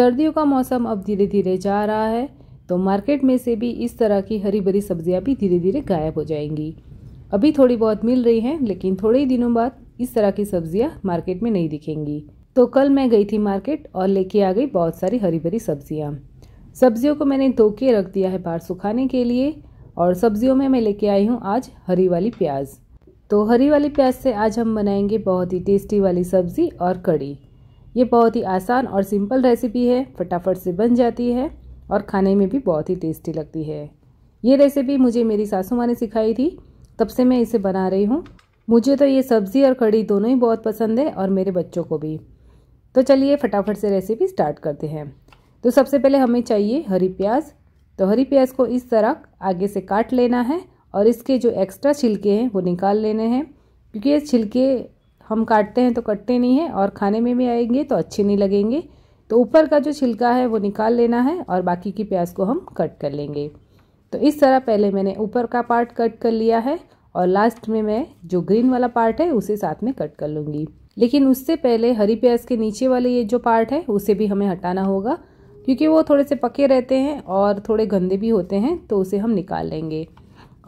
सर्दियों का मौसम अब धीरे धीरे जा रहा है तो मार्केट में से भी इस तरह की हरी भरी सब्जियाँ भी धीरे धीरे गायब हो जाएंगी अभी थोड़ी बहुत मिल रही हैं लेकिन थोड़े ही दिनों बाद इस तरह की सब्जियाँ मार्केट में नहीं दिखेंगी तो कल मैं गई थी मार्केट और लेके आ गई बहुत सारी हरी भरी सब्जियाँ सब्जियों को मैंने धो के रख दिया है बाहर सुखाने के लिए और सब्जियों में मैं लेके आई हूँ आज हरी वाली प्याज तो हरी वाली प्याज से आज हम बनाएंगे बहुत ही टेस्टी वाली सब्ज़ी और कड़ी ये बहुत ही आसान और सिंपल रेसिपी है फटाफट से बन जाती है और खाने में भी बहुत ही टेस्टी लगती है ये रेसिपी मुझे मेरी सासू माँ ने सिखाई थी तब से मैं इसे बना रही हूँ मुझे तो ये सब्ज़ी और कड़ी दोनों ही बहुत पसंद है और मेरे बच्चों को भी तो चलिए फटाफट से रेसिपी स्टार्ट करते हैं तो सबसे पहले हमें चाहिए हरी प्याज तो हरी प्याज को इस तरह आगे से काट लेना है और इसके जो एक्स्ट्रा छिलके हैं वो निकाल लेने हैं क्योंकि ये छिलके हम काटते हैं तो कटते नहीं हैं और खाने में भी आएंगे तो अच्छे नहीं लगेंगे तो ऊपर का जो छिलका है वो निकाल लेना है और बाकी की प्याज को हम कट कर लेंगे तो इस तरह पहले मैंने ऊपर का पार्ट कट कर लिया है और लास्ट में मैं जो ग्रीन वाला पार्ट है उसे साथ में कट कर लूँगी लेकिन उससे पहले हरी प्याज के नीचे वाले ये जो पार्ट है उसे भी हमें हटाना होगा क्योंकि वो थोड़े से पके रहते हैं और थोड़े गंदे भी होते हैं तो उसे हम निकाल लेंगे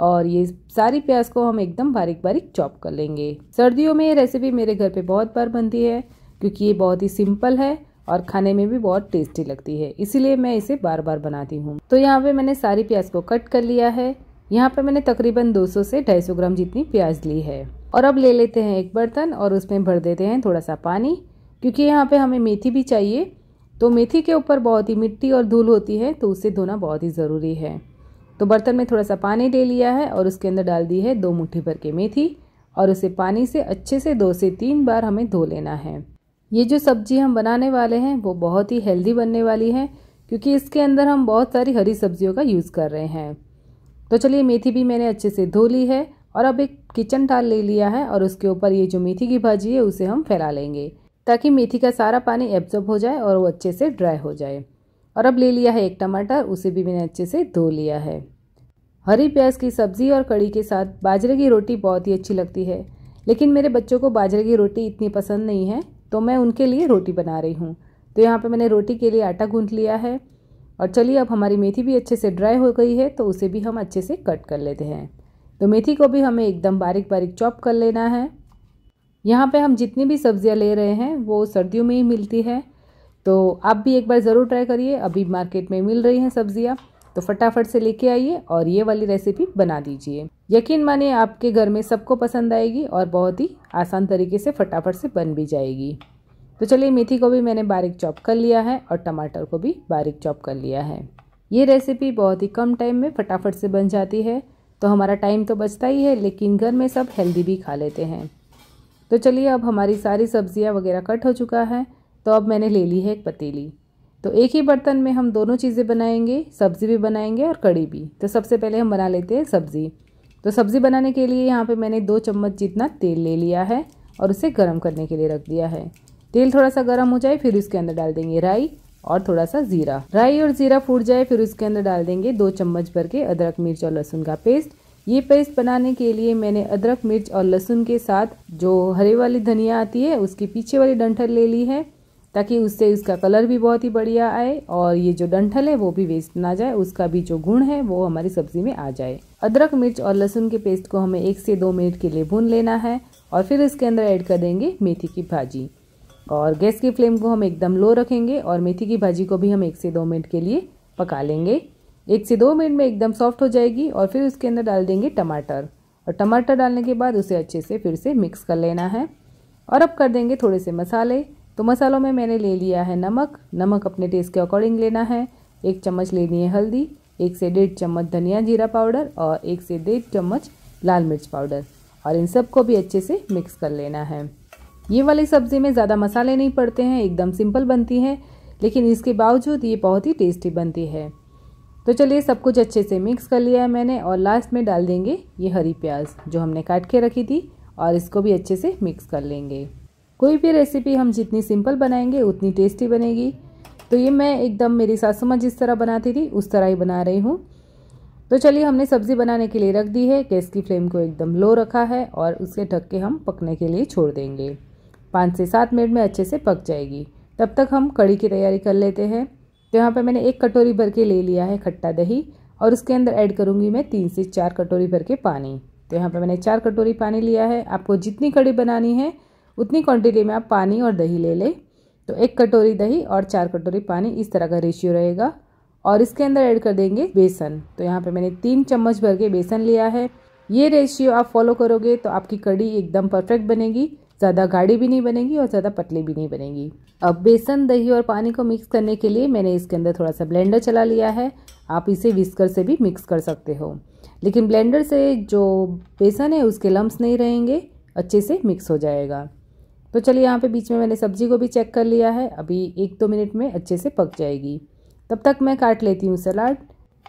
और ये सारी प्याज को हम एकदम बारीक बारीक चॉप कर लेंगे सर्दियों में ये रेसिपी मेरे घर पे बहुत बार बनती है क्योंकि ये बहुत ही सिंपल है और खाने में भी बहुत टेस्टी लगती है इसीलिए मैं इसे बार बार बनाती हूँ तो यहाँ पे मैंने सारी प्याज को कट कर लिया है यहाँ पे मैंने तकरीबन 200 से 250 ग्राम जितनी प्याज ली है और अब ले लेते हैं एक बर्तन और उसमें भर देते हैं थोड़ा सा पानी क्योंकि यहाँ पे हमें मेथी भी चाहिए तो मेथी के ऊपर बहुत ही मिट्टी और धूल होती है तो उसे धोना बहुत ही ज़रूरी है तो बर्तन में थोड़ा सा पानी ले लिया है और उसके अंदर डाल दी है दो मुट्ठी भर के मेथी और उसे पानी से अच्छे से दो से तीन बार हमें धो लेना है ये जो सब्जी हम बनाने वाले हैं वो बहुत ही हेल्दी बनने वाली है क्योंकि इसके अंदर हम बहुत सारी हरी सब्जियों का यूज़ कर रहे हैं तो चलिए मेथी भी मैंने अच्छे से धो ली है और अब एक किचन टाल ले लिया है और उसके ऊपर ये जो मेथी की भाजी है उसे हम फैला लेंगे ताकि मेथी का सारा पानी एब्जॉर्ब हो जाए और वो अच्छे से ड्राई हो जाए और अब ले लिया है एक टमाटर उसे भी मैंने अच्छे से धो लिया है हरी प्याज की सब्ज़ी और कड़ी के साथ बाजरे की रोटी बहुत ही अच्छी लगती है लेकिन मेरे बच्चों को बाजरे की रोटी इतनी पसंद नहीं है तो मैं उनके लिए रोटी बना रही हूँ तो यहाँ पे मैंने रोटी के लिए आटा गूंथ लिया है और चलिए अब हमारी मेथी भी अच्छे से ड्राई हो गई है तो उसे भी हम अच्छे से कट कर लेते हैं तो मेथी को भी हमें एकदम बारीक बारीक चॉप कर लेना है यहाँ पे हम जितनी भी सब्जियाँ ले रहे हैं वो सर्दियों में ही मिलती है तो आप भी एक बार ज़रूर ट्राई करिए अभी मार्केट में मिल रही हैं सब्जियाँ तो फटाफट से लेके आइए और ये वाली रेसिपी बना दीजिए यकीन माने आपके घर में सबको पसंद आएगी और बहुत ही आसान तरीके से फटाफट से बन भी जाएगी तो चलिए मेथी को भी मैंने बारीक चॉप कर लिया है और टमाटर को भी बारीक चॉप कर लिया है ये रेसिपी बहुत ही कम टाइम में फटाफट से बन जाती है तो हमारा टाइम तो बचता ही है लेकिन घर में सब हेल्दी भी खा लेते हैं तो चलिए अब हमारी सारी सब्ज़ियाँ वगैरह कट हो चुका है तो अब मैंने ले ली है एक पतीली तो एक ही बर्तन में हम दोनों चीज़ें बनाएंगे सब्ज़ी भी बनाएंगे और कड़ी भी तो सबसे पहले हम बना लेते हैं सब्ज़ी तो सब्ज़ी बनाने के लिए यहाँ पे मैंने दो चम्मच जितना तेल ले लिया है और उसे गर्म करने के लिए रख दिया है तेल थोड़ा सा गर्म हो जाए फिर उसके अंदर डाल देंगे राई और थोड़ा सा ज़ीरा राई और ज़ीरा फूट जाए फिर उसके अंदर डाल देंगे दो चम्मच भर के अदरक मिर्च और लहसुन का पेस्ट ये पेस्ट बनाने के लिए मैंने अदरक मिर्च और लहसुन के साथ जो हरे वाली धनिया आती है उसकी पीछे वाली डंठल ले ली है ताकि उससे उसका कलर भी बहुत ही बढ़िया आए और ये जो डंठल है वो भी वेस्ट ना जाए उसका भी जो गुण है वो हमारी सब्जी में आ जाए अदरक मिर्च और लहसुन के पेस्ट को हमें एक से दो मिनट के लिए भून लेना है और फिर इसके अंदर ऐड कर देंगे मेथी की भाजी और गैस की फ्लेम को हम एकदम लो रखेंगे और मेथी की भाजी को भी हम एक से दो मिनट के लिए पका लेंगे एक से दो मिनट में एकदम सॉफ्ट हो जाएगी और फिर उसके अंदर डाल देंगे टमाटर और टमाटर डालने के बाद उसे अच्छे से फिर से मिक्स कर लेना है और अब कर देंगे थोड़े से मसाले तो मसालों में मैंने ले लिया है नमक नमक अपने टेस्ट के अकॉर्डिंग लेना है एक चम्मच लेनी है हल्दी एक से डेढ़ चम्मच धनिया जीरा पाउडर और एक से डेढ़ चम्मच लाल मिर्च पाउडर और इन सबको भी अच्छे से मिक्स कर लेना है ये वाली सब्ज़ी में ज़्यादा मसाले नहीं पड़ते हैं एकदम सिंपल बनती है लेकिन इसके बावजूद ये बहुत ही टेस्टी बनती है तो चलिए सब कुछ अच्छे से मिक्स कर लिया है मैंने और लास्ट में डाल देंगे ये हरी प्याज जो हमने काट के रखी थी और इसको भी अच्छे से मिक्स कर लेंगे कोई भी रेसिपी हम जितनी सिंपल बनाएंगे उतनी टेस्टी बनेगी तो ये मैं एकदम मेरी सासू माँ जिस तरह बनाती थी उस तरह ही बना रही हूँ तो चलिए हमने सब्ज़ी बनाने के लिए रख दी है गैस की फ्लेम को एकदम लो रखा है और उसके ढक के हम पकने के लिए छोड़ देंगे पाँच से सात मिनट में अच्छे से पक जाएगी तब तक हम कड़ी की तैयारी कर लेते हैं तो यहाँ पर मैंने एक कटोरी भर के ले लिया है खट्टा दही और उसके अंदर ऐड करूँगी मैं तीन से चार कटोरी भर के पानी तो यहाँ पर मैंने चार कटोरी पानी लिया है आपको जितनी कड़ी बनानी है उतनी क्वांटिटी में आप पानी और दही ले लें तो एक कटोरी दही और चार कटोरी पानी इस तरह का रेशियो रहेगा और इसके अंदर ऐड कर देंगे बेसन तो यहाँ पे मैंने तीन चम्मच भर के बेसन लिया है ये रेशियो आप फॉलो करोगे तो आपकी कड़ी एकदम परफेक्ट बनेगी ज़्यादा गाढ़ी भी नहीं बनेगी और ज़्यादा पतली भी नहीं बनेगी अब बेसन दही और पानी को मिक्स करने के लिए मैंने इसके अंदर थोड़ा सा ब्लेंडर चला लिया है आप इसे विस्कर से भी मिक्स कर सकते हो लेकिन ब्लेंडर से जो बेसन है उसके लम्ब नहीं रहेंगे अच्छे से मिक्स हो जाएगा तो चलिए यहाँ पे बीच में मैंने सब्ज़ी को भी चेक कर लिया है अभी एक दो मिनट में अच्छे से पक जाएगी तब तक मैं काट लेती हूँ सलाद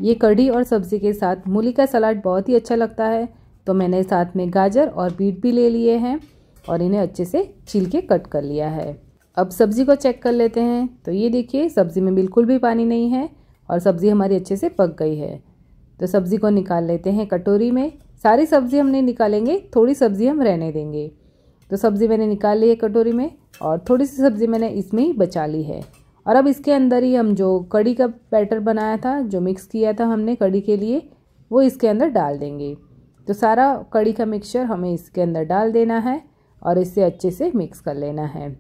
ये कढ़ी और सब्ज़ी के साथ मूली का सलाद बहुत ही अच्छा लगता है तो मैंने साथ में गाजर और बीट भी ले लिए हैं और इन्हें अच्छे से छील के कट कर लिया है अब सब्ज़ी को चेक कर लेते हैं तो ये देखिए सब्ज़ी में बिल्कुल भी पानी नहीं है और सब्ज़ी हमारी अच्छे से पक गई है तो सब्ज़ी को निकाल लेते हैं कटोरी में सारी सब्ज़ी हमने निकालेंगे थोड़ी सब्ज़ी हम रहने देंगे तो सब्ज़ी मैंने निकाल ली है कटोरी में और थोड़ी सी सब्ज़ी मैंने इसमें ही बचा ली है और अब इसके अंदर ही हम जो कड़ी का बैटर बनाया था जो मिक्स किया था हमने कड़ी के लिए वो इसके अंदर डाल देंगे तो सारा कड़ी का मिक्सचर हमें इसके अंदर डाल देना है और इसे अच्छे से मिक्स कर लेना है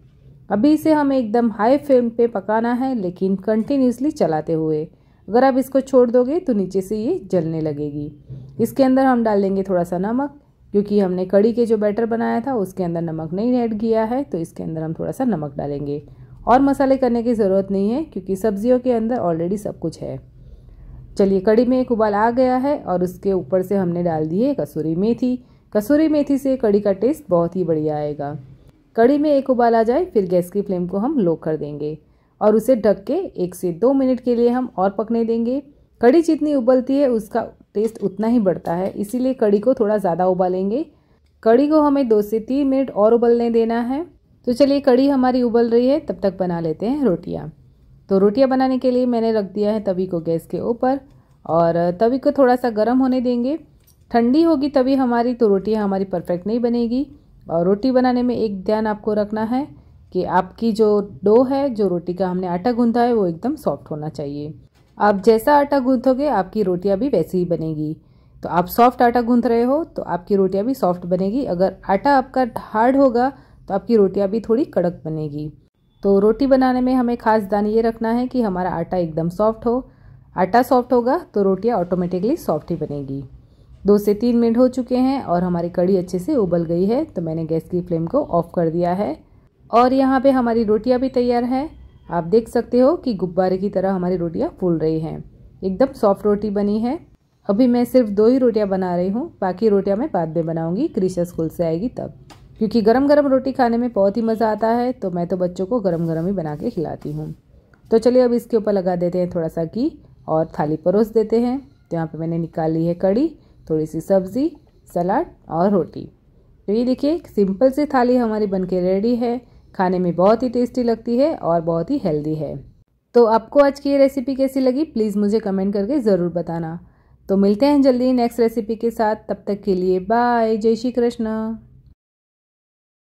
अभी इसे हमें एकदम हाई फ्लेम पे पकाना है लेकिन कंटिन्यूसली चलाते हुए अगर आप इसको छोड़ दोगे तो नीचे से ये जलने लगेगी इसके अंदर हम डाल देंगे थोड़ा सा नमक क्योंकि हमने कड़ी के जो बैटर बनाया था उसके अंदर नमक नहीं ऐड किया है तो इसके अंदर हम थोड़ा सा नमक डालेंगे और मसाले करने की ज़रूरत नहीं है क्योंकि सब्जियों के अंदर ऑलरेडी सब कुछ है चलिए कड़ी में एक उबाल आ गया है और उसके ऊपर से हमने डाल दिए कसूरी मेथी कसूरी मेथी से कड़ी का टेस्ट बहुत ही बढ़िया आएगा कड़ी में एक उबाल आ जाए फिर गैस की फ्लेम को हम लो कर देंगे और उसे ढक के एक से दो मिनट के लिए हम और पकने देंगे कड़ी जितनी उबलती है उसका टेस्ट उतना ही बढ़ता है इसीलिए कड़ी को थोड़ा ज़्यादा उबालेंगे कड़ी को हमें दो से तीन मिनट और उबलने देना है तो चलिए कड़ी हमारी उबल रही है तब तक बना लेते हैं रोटियाँ तो रोटियाँ बनाने के लिए मैंने रख दिया है तवी को गैस के ऊपर और तवी को थोड़ा सा गर्म होने देंगे ठंडी होगी तभी हमारी तो रोटियाँ हमारी परफेक्ट नहीं बनेगी और रोटी बनाने में एक ध्यान आपको रखना है कि आपकी जो डो है जो रोटी का हमने आटा गूंधा है वो एकदम सॉफ्ट होना चाहिए आप जैसा आटा गूंथोगे आपकी रोटियां भी वैसी ही बनेगी तो आप सॉफ्ट आटा गूंथ रहे हो तो आपकी रोटियां भी सॉफ्ट बनेगी अगर आटा आपका हार्ड होगा तो आपकी रोटियां भी थोड़ी कड़क बनेगी तो रोटी बनाने में हमें खास ध्यान ये रखना है कि हमारा आटा एकदम सॉफ्ट हो आटा सॉफ्ट होगा तो रोटियाँ ऑटोमेटिकली सॉफ्ट ही बनेगी दो से तीन मिनट हो चुके हैं और हमारी कड़ी अच्छे से उबल गई है तो मैंने गैस की फ्लेम को ऑफ़ कर दिया है और यहाँ पे हमारी रोटियाँ भी तैयार हैं आप देख सकते हो कि गुब्बारे की तरह हमारी रोटियाँ फूल रही हैं एकदम सॉफ्ट रोटी बनी है अभी मैं सिर्फ दो ही रोटियाँ बना रही हूँ बाकी रोटियाँ मैं बाद में बनाऊँगी क्रिशा स्कूल से आएगी तब क्योंकि गरम गरम रोटी खाने में बहुत ही मज़ा आता है तो मैं तो बच्चों को गरम गरम ही बना के खिलाती हूँ तो चलिए अब इसके ऊपर लगा देते हैं थोड़ा सा घी और थाली परोस देते हैं तो यहाँ पे मैंने निकाल ली है कड़ी थोड़ी सी सब्ज़ी सलाद और रोटी तो ये देखिए सिंपल सी थाली हमारी बन के रेडी है खाने में बहुत ही टेस्टी लगती है और बहुत ही हेल्दी है तो आपको आज की ये रेसिपी कैसी लगी प्लीज़ मुझे कमेंट करके ज़रूर बताना तो मिलते हैं जल्दी नेक्स्ट रेसिपी के साथ तब तक के लिए बाय जय श्री कृष्णा